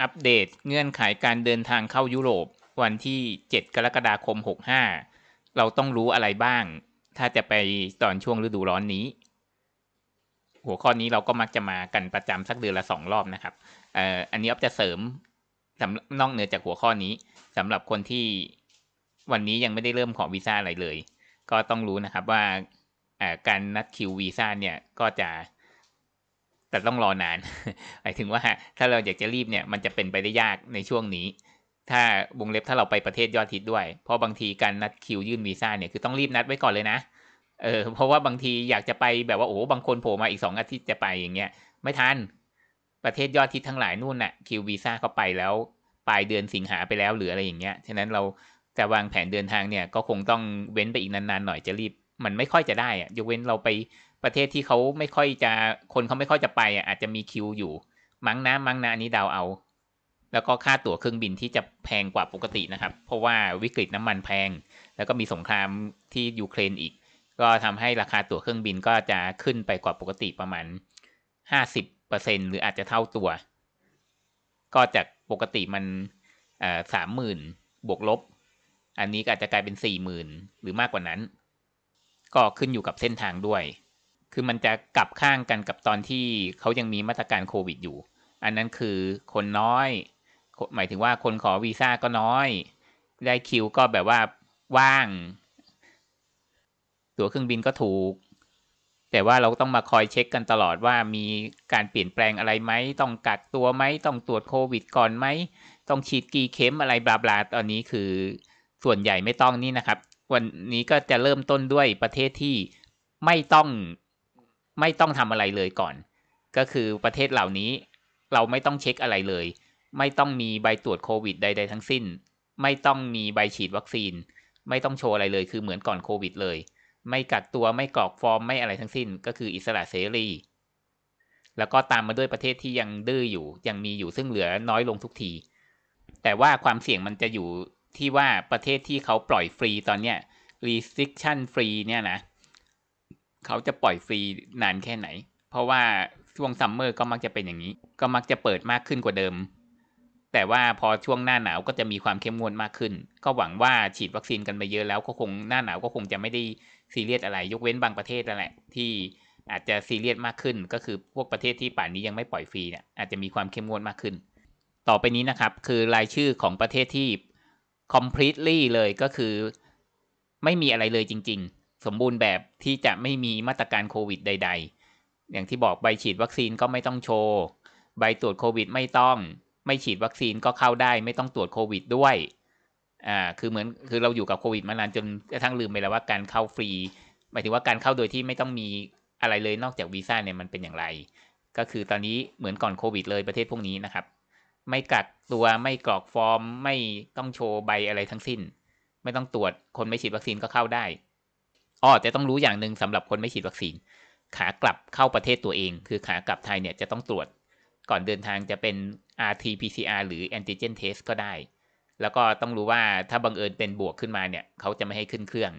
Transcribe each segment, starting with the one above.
อัปเดตเงื่อนไขการเดินทางเข้ายุโรป วันที่ 7 กรกฎาคม 65 เราต้องรู้อะไรบ้าง ถ้าจะไปตอนช่วงฤดูร้อนนี้ หัวข้อนี้เราก็มักจะมากันประจำสักเดือนละสองรอบนะครับ อันนี้อัจะเสริมนอกเหนือจากหัวข้อนี้สำหรับคนที่วันนี้ยังไม่ได้เริ่มขอวีซ่าอะไรเลย ก็ต้องรู้นะครับว่าการนัดคิววีซ่าเนี่ยก็จะแต่ต้องรอนานหมายถึงว่า ถ้าเราอยากจะรีบเนี่ย มันจะเป็นไปได้ยากในช่วงนี้ ถ้าวงเล็บถ้าเราไปประเทศยอดทิศด้วย เพราะบางทีการนัดคิวยื่นวีซ่าเนี่ยคือต้องรีบนัดไว้ก่อนเลยนะเออเพราะว่าบางทีอยากจะไปแบบว่าโอ้บางคนโผล่มาอีกสองอาทิตย์จะไปอย่างเงี้ยไม่ทันประเทศยอดทิศทั้งหลายนู่นน่ะคิววีซ่าเขาไปแล้วปลายเดือนสิงหาไปแล้วหรืออะไรอย่างเงี้ยฉะนั้นเราจะวางแผนเดินทางเนี่ยก็คงต้องเว้นไปอีกนานๆ หน่อยจะรีบมันไม่ค่อยจะได้อะยกเว้นเราไปประเทศที่เขาไม่ค่อยจะ คนเขาไม่ค่อยจะไปอ่ะอาจจะมีคิวอยู่ มั้งนะ มั้งนะอันนี้ดาวเอา แล้วก็ค่าตั๋วเครื่องบินที่จะแพงกว่าปกตินะครับ เพราะว่าวิกฤตน้ำมันแพง แล้วก็มีสงครามที่ยูเครนอีก ก็ทำให้ราคาตั๋วเครื่องบินก็จะขึ้นไปกว่าปกติประมาณ50%หรืออาจจะเท่าตัว ก็จากปกติมันสามหมื่นบวกลบ อันนี้อาจจะกลายเป็นสี่หมื่นหรือมากกว่านั้น ก็ขึ้นอยู่กับเส้นทางด้วยคือมันจะกลับข้างกันกับตอนที่เขายังมีมาตรการโควิด อยู่ อันนั้นคือคนน้อย หมายถึงว่าคนขอวีซ่าก็น้อย ได้คิวก็แบบว่าว่าง ตั๋วเครื่องบินก็ถูก แต่ว่าเราต้องมาคอยเช็คกันตลอดว่ามีการเปลี่ยนแปลงอะไรไหมต้องกักตัวไหมต้องตรวจโควิดก่อนไหม ต้องฉีดกี่เข็มอะไรบลาบลาตอนนี้คือส่วนใหญ่ไม่ต้องนี่นะครับ วันนี้ก็จะเริ่มต้นด้วยประเทศที่ไม่ต้องไม่ต้องทำอะไรเลยก่อน ก็คือประเทศเหล่านี้ เราไม่ต้องเช็คอะไรเลย ไม่ต้องมีใบตรวจโควิด ใดๆทั้งสิ้น ไม่ต้องมีใบฉีดวัคซีน ไม่ต้องโชว์อะไรเลย คือเหมือนก่อนโควิดเลย ไม่กักตัวไม่กรอกฟอร์ม ไม่อะไรทั้งสิ้น ก็คืออิสระเสรี แล้วก็ตามมาด้วยประเทศที่ยังดื้ออยู่ ยังมีอยู่ซึ่งเหลือน้อยลงทุกที แต่ว่าความเสี่ยงมันจะอยู่ที่ว่าประเทศที่เขาปล่อยฟรีตอนเนี้ย restriction free เนี่ยนะเขาจะปล่อยฟรีนานแค่ไหน เพราะว่าช่วงซัมเมอร์ก็มักจะเป็นอย่างนี้ ก็มักจะเปิดมากขึ้นกว่าเดิม แต่ว่าพอช่วงหน้าหนาวก็จะมีความเข้มงวดมากขึ้น ก็หวังว่าฉีดวัคซีนกันไปเยอะแล้ว ก็คงหน้าหนาวก็คงจะไม่ได้ซีเรียสอะไร ยกเว้นบางประเทศนั่นแหละที่อาจจะซีเรียสมากขึ้น ก็คือพวกประเทศที่ป่านนี้ยังไม่ปล่อยฟรีเนี่ยอาจจะมีความเข้มงวดมากขึ้น ต่อไปนี้นะครับคือรายชื่อของประเทศที่ completely เลยก็คือไม่มีอะไรเลยจริงๆสมบูรณ์แบบที่จะไม่มีมาตรการโควิด ใด ๆ อย่างที่บอกใบฉีดวัคซีนก็ไม่ต้องโชว์ ใบตรวจโควิด ไม่ต้อง ไม่ฉีดวัคซีนก็เข้าได้ ไม่ต้องตรวจโควิดด้วย อ่า คือเหมือนคือเราอยู่กับโควิดมานานจนกระทั่งลืมไปแล้วว่าการเข้าฟรี หมายถึงว่าการเข้าโดยที่ไม่ต้องมีอะไรเลยนอกจากวีซ่าเนี่ยมันเป็นอย่างไร ก็คือตอนนี้เหมือนก่อนโควิด เลยประเทศพวกนี้นะครับ ไม่กักตัวไม่กรอกฟอร์มไม่ต้องโชว์ใบอะไรทั้งสิ้น ไม่ต้องตรวจคนไม่ฉีดวัคซีนก็เข้าได้อ๋อจะต้องรู้อย่างหนึ่งสำหรับคนไม่ฉีดวัคซีน ขากลับเข้าประเทศตัวเอง คือขากลับไทยเนี่ยจะต้องตรวจก่อนเดินทางจะเป็น rt-pcr หรือ antigen test ก็ได้ แล้วก็ต้องรู้ว่าถ้าบังเอิญเป็นบวกขึ้นมาเนี่ยเขาจะไม่ให้ขึ้นเครื่อง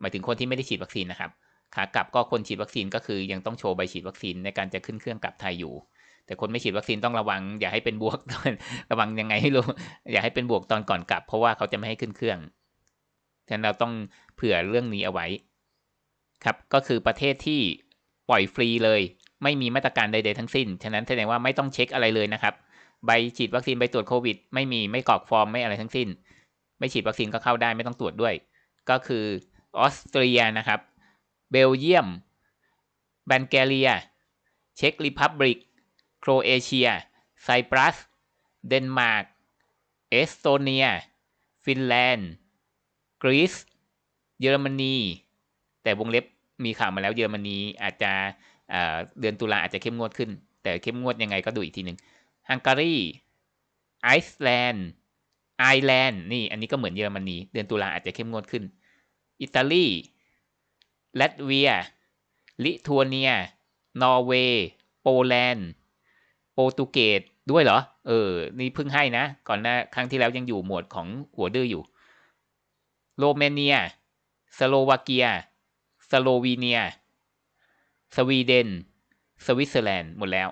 หมายถึงคนที่ไม่ได้ฉีดวัคซีนนะครับ ขากลับก็คนฉีดวัคซีนก็คือยังต้องโชว์ใบฉีดวัคซีนในการจะขึ้นเครื่องกลับไทยอยู่ แต่คนไม่ฉีดวัคซีนต้องระวัง อย่าให้เป็นบวกระวังยังไงให้รู้ อย่าให้เป็นบวกตอนก่อนกลับ เพราะว่าเขาจะไม่ให้ขึ้นเครื่องฉะนั้นเราต้องเผื่อเรื่องนี้เอาไว้ครับ ก็คือประเทศที่ปล่อยฟรีเลยไม่มีมาตรการใดๆทั้งสิ้น ฉะนั้นแสดงว่าไม่ต้องเช็คอะไรเลยนะครับ ใบฉีด วัคซีนใบตรวจโควิด ไม่มีไม่ กรอกฟอร์มไม่อะไรทั้งสิ้น ไม่ฉีด วัคซีนก็เข้าได้ไม่ต้อง ตรวจด้วย ก็คือ ออสเตรียนะครับ เบลเยียมแบนเกเรีย เช็กริพับริกโครเอเชียไซปรัสเดนมาร์กเอสโตเนียฟินแลนด์กรีซเยอรมนีแต่วงเล็บมีข่าวมาแล้วเยอรมนีอาจจะเดือนตุลาอาจจะเข้มงวดขึ้น แต่เข้มงวดยังไงก็ดูอีกทีหนึ่งฮังการีไอซ์แลนด์ไอแลนด์นี่ อันนี้ก็เหมือนเยอรมนีเดือนตุลาอาจจะเข้มงวดขึ้นอิตาลีลัตเวียลิทัวเนีย นอร์เวย์โปแลนด์โปรตุเกสด้วยเหรอเออ นี่เพิ่งให้นะ ก่อนหน้าครั้งที่แล้วยังอยู่หมวดของหัวดื้ออยู่โรเมเนีย สโลวาเกียสโลวีเนีย สวีเดน สวิตเซอร์แลนด์ หมดแล้ว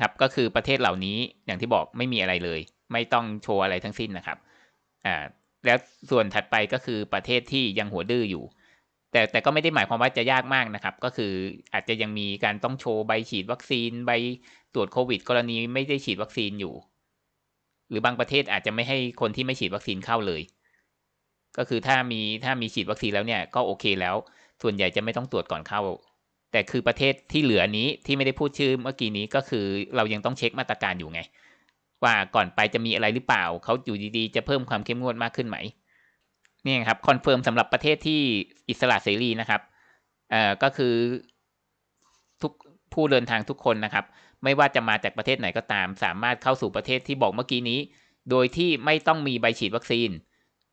ครับ ก็คือประเทศเหล่านี้อย่างที่บอกไม่มีอะไรเลย ไม่ต้องโชว์อะไรทั้งสิ้นนะครับอ่าแล้วส่วนถัดไปก็คือประเทศที่ยังหัวดื้ออยู่ แต่แต่ก็ไม่ได้หมายความว่าจะยากมากนะครับ ก็คืออาจจะยังมีการต้องโชว์ใบฉีดวัคซีนใบตรวจโควิด กรณีไม่ได้ฉีดวัคซีนอยู่ หรือบางประเทศอาจจะไม่ให้คนที่ไม่ฉีดวัคซีนเข้าเลยก็คือถ้ามีถ้ามีฉีดวัคซีนแล้วเนี่ยก็โอเคแล้ว ส่วนใหญ่จะไม่ต้องตรวจก่อนเข้า แต่คือประเทศที่เหลือนี้ที่ไม่ได้พูดชื่อเมื่อกี้นี้ก็คือเรายังต้องเช็คมาตรการอยู่ไง ว่าก่อนไปจะมีอะไรหรือเปล่า เขาอยู่ดีๆจะเพิ่มความเข้มงวดมากขึ้นไหมนี่ครับ คอนเฟิร์มสำหรับประเทศที่อิสระเสรีนะครับเอ่อก็คือทุกผู้เดินทางทุกคนนะครับ ไม่ว่าจะมาจากประเทศไหนก็ตาม สามารถเข้าสู่ประเทศที่บอกเมื่อกี้นี้ โดยที่ไม่ต้องมีใบฉีดวัคซีน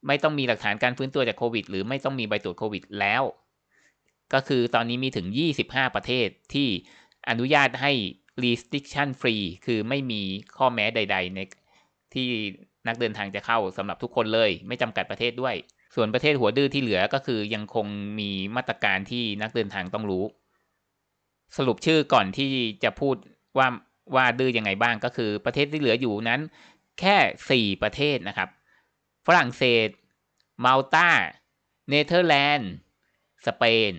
ไม่ต้องมีหลักฐานการฟื้นตัวจากโควิด หรือไม่ต้องมีใบตรวจโควิดแล้ว ก็คือตอนนี้มีถึง 25 ประเทศที่อนุญาตให้ restriction free คือไม่มีข้อแม้ใดๆในที่นักเดินทางจะเข้าสำหรับทุกคนเลยไม่จำกัดประเทศด้วย ส่วนประเทศหัวดื้อที่เหลือก็คือ ยังคงมีมาตรการที่นักเดินทางต้องรู้ สรุปชื่อก่อนที่จะพูดว่าว่าดื้อยังไงบ้างก็คือประเทศที่เหลืออยู่นั้น แค่ 4 ประเทศนะครับฝรั่งเศสมาลตา เนเธอร์แลนด์ สเปน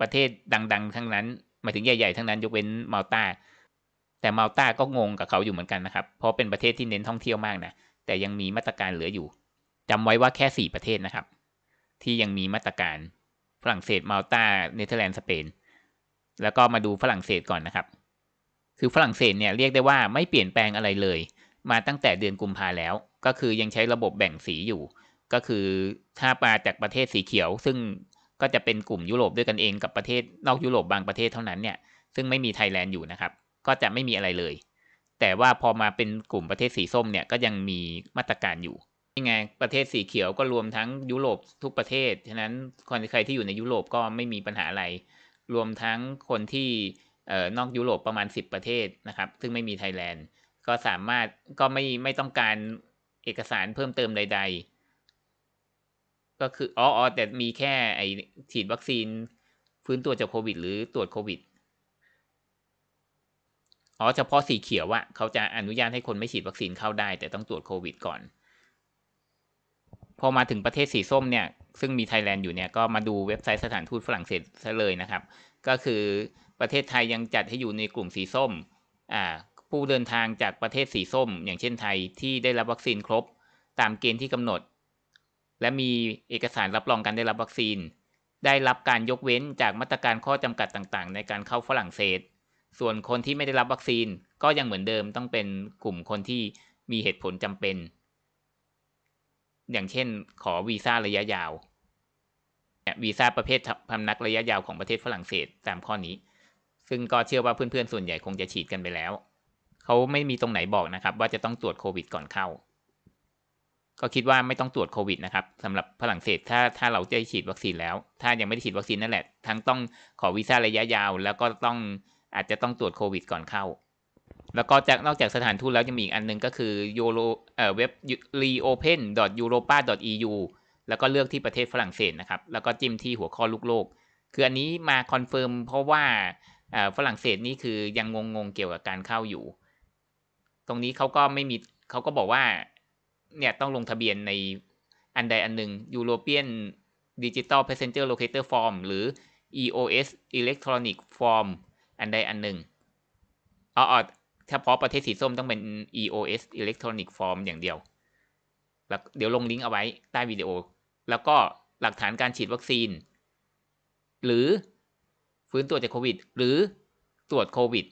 ประเทศดังๆ ทั้งนั้น มาถึงใหญ่ๆ ทั้งนั้นยกเว้นมาลตา แต่มาลตาก็งงกับเขาอยู่เหมือนกันนะครับ เพราะเป็นประเทศที่เน้นท่องเที่ยวมากนะ แต่ยังมีมาตรการเหลืออยู่ จำไว้ว่าแค่4ประเทศนะครับ ที่ยังมีมาตรการ ฝรั่งเศสมาลตา เนเธอร์แลนด์ สเปน แล้วก็มาดูฝรั่งเศสก่อนนะครับ คือฝรั่งเศสเนี่ยเรียกได้ว่าไม่เปลี่ยนแปลงอะไรเลย มาตั้งแต่เดือนกุมภาแล้วก็คือยังใช้ระบบแบ่งสีอยู่ ก็คือถ้าปลาจากประเทศสีเขียว ซึ่งก็จะเป็นกลุ่มยุโรปด้วยกันเองกับประเทศนอกยุโรปบางประเทศเท่านั้นเนี่ยซึ่งไม่มีไทยแลนด์อยู่นะครับก็จะไม่มีอะไรเลย แต่ว่าพอมาเป็นกลุ่มประเทศสีส้มเนี่ยก็ยังมีมาตรการอยู่ยังไงประเทศสีเขียวก็รวมทั้งยุโรปทุกประเทศฉะนั้นคนใครที่อยู่ในยุโรปก็ไม่มีปัญหาอะไร รวมทั้งคนที่นอกยุโรปประมาณ 10 ประเทศนะครับซึ่งไม่มีไทยแลนด์ก็สามารถก็ไม่ไม่ต้องการเอกสารเพิ่มเติมใด ๆ ก็คืออ๋อแต่มีแค่ไอฉีดวัคซีน ฟื้นตัวจากโควิดหรือตรวจโควิดอ๋อเฉพาะสีเขียวอะเขาจะอนุญาตให้คนไม่ฉีดวัคซีนเข้าได้แต่ต้องตรวจโควิดก่อน พอมาถึงประเทศสีส้มเนี่ย ซึ่งมีไทยแลนด์อยู่เนี่ยก็มาดูเว็บไซต์สถานทูตฝรั่งเศสซะเลยนะครับ ก็คือประเทศไทยยังจัดให้อยู่ในกลุ่มสีส้ม อ่าผู้เดินทางจากประเทศสีส้ม อย่างเช่น ไทยที่ได้รับวัคซีนครบตามเกณฑ์ที่กำหนด และมีเอกสารรับรองการได้รับวัคซีน ได้รับการยกเว้นจากมาตรการข้อจำกัดต่างๆ ในการเข้าฝรั่งเศส ส่วนคนที่ไม่ได้รับวัคซีนก็ยังเหมือนเดิมต้องเป็นกลุ่มคนที่มีเหตุผลจำเป็น อย่างเช่น ขอวีซ่าระยะยาววีซ่าประเภทพำนักระยะยาวของประเทศฝรั่งเศส ตามข้อนี้ ซึ่งก็เชื่อว่าเพื่อนๆส่วนใหญ่คงจะฉีดกันไปแล้วเขาไม่มีตรงไหนบอกนะครับว่าจะต้องตรวจโควิด ก่อนเข้า ก็คิดว่าไม่ต้องตรวจโควิดนะครับสำหรับฝรั่งเศสถ้าถ้าเราได้ฉีดวัคซีนแล้ว ถ้ายังไม่ได้ฉีดวัคซีนนั่นแหละทั้งต้องขอวีซ่าระยะยาว แล้วก็ต้องอาจจะต้องตรวจโควิดก่อนเข้าแล้วก็จากนอกจากสถานทูตแล้วยังมีอีกอันนึงก็คือยูโรเอ่อเว็บ reopen.europa.eu แล้วก็เลือกที่ประเทศฝรั่งเศสนะครับแล้วก็จิ้มที่หัวข้อลูกโลกคืออันนี้มาคอนเฟิร์มเพราะว่าฝรั่งเศสนี่คือยังงงๆเกี่ยวกับการเข้าอยู่ตรงนี้เขาก็ไม่มีเขาก็บอกว่า เนี่ยต้องลงทะเบียนในอันใดอันหนึ่ง European Digital Passenger Locator Form หรือ EOS Electronic Form อันใดอันหนึ่งอ๋อเฉพาะประเทศสีส้มต้องเป็น EOS Electronic Form อย่างเดียวแล้วเดี๋ยวลงลิงก์เอาไว้ใต้วิดีโอ แล้วก็หลักฐานการฉีดวัคซีน หรือฟื้นตัวจากโควิด หรือตรวจโควิด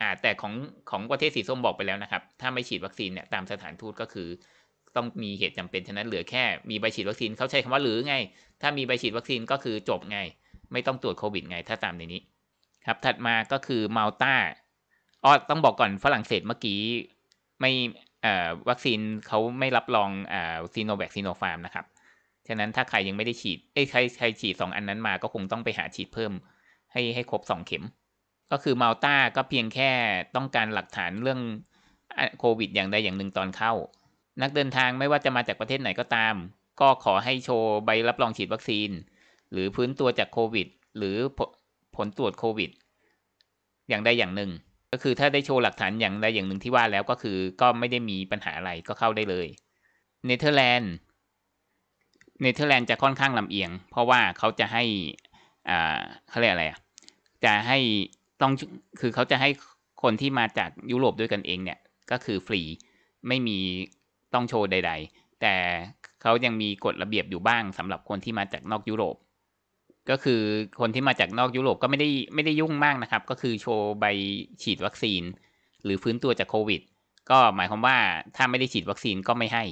อ่าแต่ของของประเทศสีส้มบอกไปแล้วนะครับถ้าไม่ฉีดวัคซีนเนี่ยตามสถานทูตก็คือ ต้องมีเหตุจำเป็นฉะนั้นเหลือแค่ มีใบฉีดวัคซีนเขาใช้คำว่าหรือไงถ้ามีใบฉีดวัคซีนก็คือจบไงไม่ต้องตรวจโควิดไง ถ้าตามในนี้ครับถัดมาก็คือมาลตาอ๋อต้องบอกก่อนฝรั่งเศสเมื่อกี้ไม่อ่วัคซีนเขาไม่รับรองอ่ซีโนแวคซีโนฟาร์มนะครับฉะนั้นถ้าใครยังไม่ได้ฉีดเอ้ใครใครฉีด 2 อันนั้นมาก็คงต้องไปหาฉีดเพิ่มให้ให้ครบ2เข็มก็คือมาลตา ก็เพียงแค่ต้องการหลักฐานเรื่องโควิด อย่างใดอย่างหนึ่งตอนเข้า นักเดินทางไม่ว่าจะมาจากประเทศไหนก็ตาม ก็ขอให้โชว์ใบรับรองฉีดวัคซีน หรือพื้นตัวจากโควิด หรือผลตรวจโควิด อย่างใดอย่างหนึ่ง ก็คือถ้าได้โชว์หลักฐานอย่างใดอย่างหนึ่งที่ว่าแล้วก็คือก็ไม่ได้มีปัญหาอะไรก็เข้าได้เลยเนเธอร์แลนด์เนเธอร์แลนด์จะค่อนข้างลำเอียง เพราะว่าเขาจะให้อ่าเขาเรียกอะไรอ่ะจะให้ต้องคือเขาจะให้คนที่มาจากยุโรปด้วยกันเองเนี่ยก็คือฟรีไม่มีต้องโชว์ใด ๆ แต่เขายังมีกฎระเบียบอยู่บ้าง สำหรับคนที่มาจากนอกยุโรป ก็คือคนที่มาจากนอกยุโรปก็ไม่ได้ไม่ได้ยุ่งมากนะครับ ก็คือโชว์ใบฉีดวัคซีน หรือฟื้นตัวจากโควิด ก็หมายความว่าถ้าไม่ได้ฉีดวัคซีนก็ไม่ให้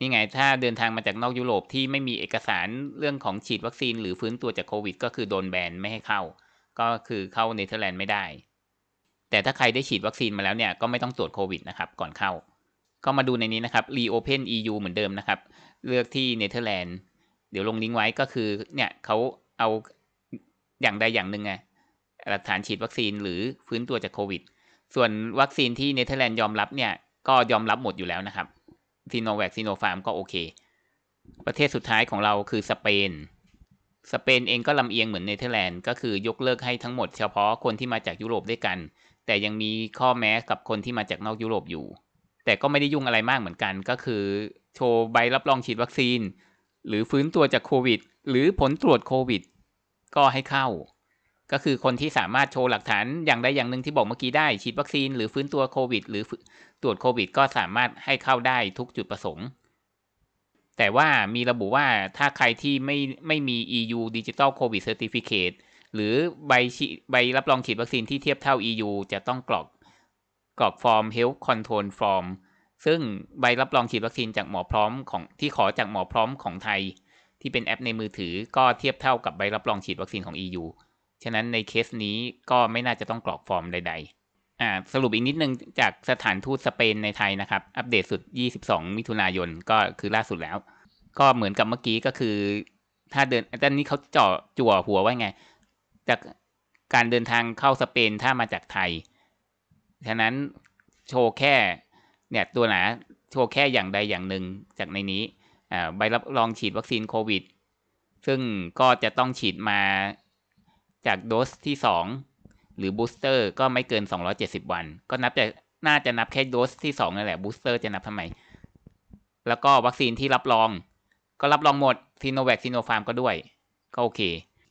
นี่ไงถ้าเดินทางมาจากนอกยุโรปที่ไม่มีเอกสารเรื่องของฉีดวัคซีนหรือฟื้นตัวจากโควิดก็คือโดนแบนไม่ให้เข้าก็คือเข้าเนเธอร์แลนด์ไม่ได้ แต่ถ้าใครได้ฉีดวัคซีนมาแล้วเนี่ยก็ไม่ต้องตรวจโควิดนะครับ ก่อนเข้า ก็มาดูในนี้นะครับ reopen EU เหมือนเดิมนะครับ เลือกที่เนเธอร์แลนด์ เดี๋ยวลงลิงก์ไว้ก็คือเนี่ยเขาเอาอย่างใดอย่างหนึ่งไงหลักฐานฉีดวัคซีนหรือฟื้นตัวจากโควิด ส่วนวัคซีนที่เนเธอร์แลนด์ยอมรับเนี่ยก็ยอมรับหมดอยู่แล้วนะครับซีโนแวคซีโนฟาร์มก็โอเคประเทศสุดท้ายของเราคือสเปนสเปนเองก็ลำเอียงเหมือนเนเธอร์แลนด์ก็คือยกเลิกให้ทั้งหมดเฉพาะคนที่มาจากยุโรปด้วยกัน แต่ยังมีข้อแม้กับคนที่มาจากนอกยุโรปอยู่ แต่ก็ไม่ได้ยุ่งอะไรมากเหมือนกันก็คือ โชว์ใบรับรองฉีดวัคซีน หรือฟื้นตัวจากโควิด หรือผลตรวจโควิด ก็ให้เข้า ก็คือคนที่สามารถโชว์หลักฐาน อย่างใดอย่างหนึ่งที่บอกเมื่อกี้ได้ ฉีดวัคซีนหรือฟื้นตัวโควิดหรือตรวจโควิด ก็สามารถให้เข้าได้ทุกจุดประสงค์แต่ว่ามีระบุว่าถ้าใครที่ไม่ไม่มี EU Digital COVID Certificate หรือใบใบรับรองฉีดวัคซีนที่เทียบเท่า EU จะต้องกรอกกรอกฟอร์ม Health Control Form ซึ่งใบรับรองฉีดวัคซีนจากหมอพร้อมของที่ขอจากหมอพร้อมของไทยที่เป็นแอปในมือถือก็เทียบเท่ากับใบรับรองฉีดวัคซีนของ EU ฉะนั้นในเคสนี้ก็ไม่น่าจะต้องกรอกฟอร์มใด ๆ่าสรุปอีกนิดนึง จากสถานทูตสเปนในไทยนะครับ อัปเดตสุด 22 มิถุนายนก็คือล่าสุดแล้ว ก็เหมือนกับเมื่อกี้ก็คือถ้าเดินแต่านี้เขาเจาะจั่วหัวไว้ไง จากการเดินทางเข้าสเปนถ้ามาจากไทย ฉะนั้นโชว์แค่เนี่ยตัวหนาโชว์แค่อย่างใดอย่างหนึ่งจากในนี้ใบรับรองฉีดวัคซีนโควิด ซึ่งก็จะต้องฉีดมาจากโดสที่ 2หรือบูสเตอร์ก็ไม่เกิน 270 วัน ก็นับจะน่าจะนับแค่ โดส ที่2นั่นแหละ บูสเตอร์จะนับทำไม แล้วก็วัคซีนที่รับรอง ก็รับรองหมดซีโนแวคซีโนฟาร์มก็ด้วย ก็โอเค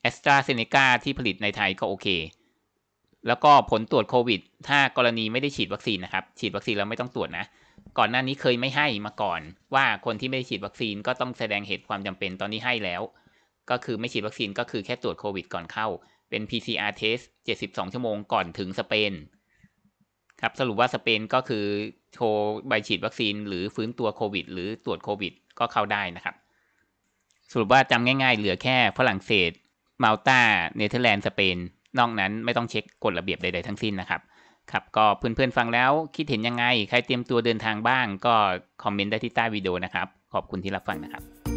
แอสตราเซเนกาที่ผลิตในไทยก็โอเค แล้วก็ผลตรวจโควิดถ้ากรณีไม่ได้ฉีดวัคซีนนะครับ ฉีด วัคซีนแล้วไม่ต้องตรวจนะ ก่อนหน้านี้เคยไม่ให้มาก่อน ว่าคนที่ไม่ได้ฉีดวัคซีนก็ต้องแสดงเหตุความจำเป็น ตอนนี้ให้แล้ว ก็คือไม่ฉีดวัคซีนก็คือแค่ตรวจโควิด ก่อนเข้าเป็น PCR test 72 ชั่วโมงก่อนถึงสเปน ครับสรุปว่าสเปนก็คือโชว์ใบฉีดวัคซีนหรือฟื้นตัวโควิด หรือตรวจโควิดก็เข้าได้นะครับ สรุปว่าจำง่าย ๆเหลือแค่ฝรั่งเศส มาลตา เนเธอร์แลนด์ สเปน นอกนั้นไม่ต้องเช็คกฎระเบียบใด ๆ ทั้งสิ้นนะครับ ครับก็เพื่อนๆฟังแล้วคิดเห็นยังไง ใครเตรียมตัวเดินทางบ้างก็คอมเมนต์ได้ที่ใต้วิดีโอนะครับขอบคุณที่รับฟังนะครับ